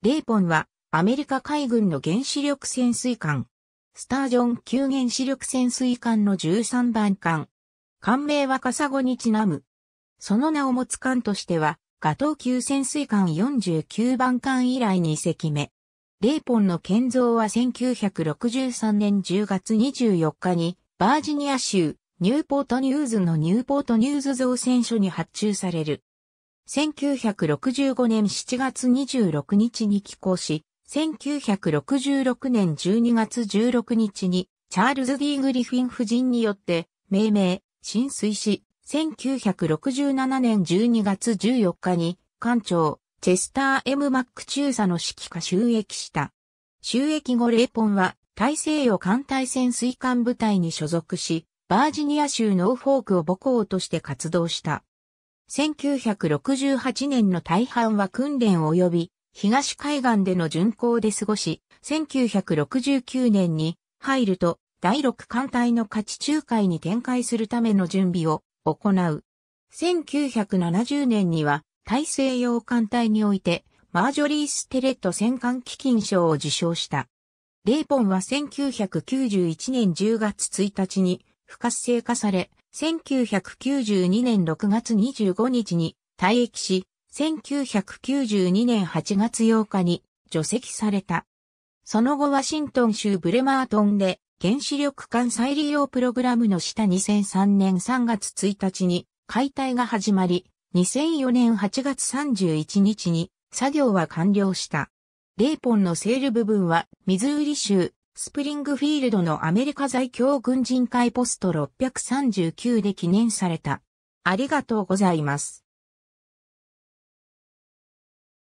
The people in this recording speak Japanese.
レイポンはアメリカ海軍の原子力潜水艦。スタージョン級原子力潜水艦の13番艦。艦名はカサゴにちなむ。その名を持つ艦としては、ガトー級潜水艦49番艦以来2隻目。レイポンの建造は1963年10月24日に、バージニア州、ニューポートニューズのニューポートニューズ造船所に発注される。1965年7月26日に寄港し、1966年12月16日にチャールズ・ー・グリフィン夫人によって命名、浸水し、1967年12月14日に艦長、チェスター・ M・ マック中佐の指揮下収益した。収益後レーポンは大西洋艦隊潜水艦部隊に所属し、バージニア州ノーフォークを母校として活動した。1968年の大半は訓練及び東海岸での巡航で過ごし、1969年に入ると第6艦隊の価値仲介に展開するための準備を行う。1970年には大西洋艦隊においてマージョリー・ステレット戦艦基金賞を受賞した。レイポンは1991年10月1日に不活性化され、1992年6月25日に退役し、1992年8月8日に除籍された。その後ワシントン州ブレマートンで原子力艦再利用プログラムの下2003年3月1日に解体が始まり、2004年8月31日に作業は完了した。レイポンのセール部分はミズーリ州スプリングフィールドのアメリカ在京軍人会ポスト639で記念された。ありがとうございます。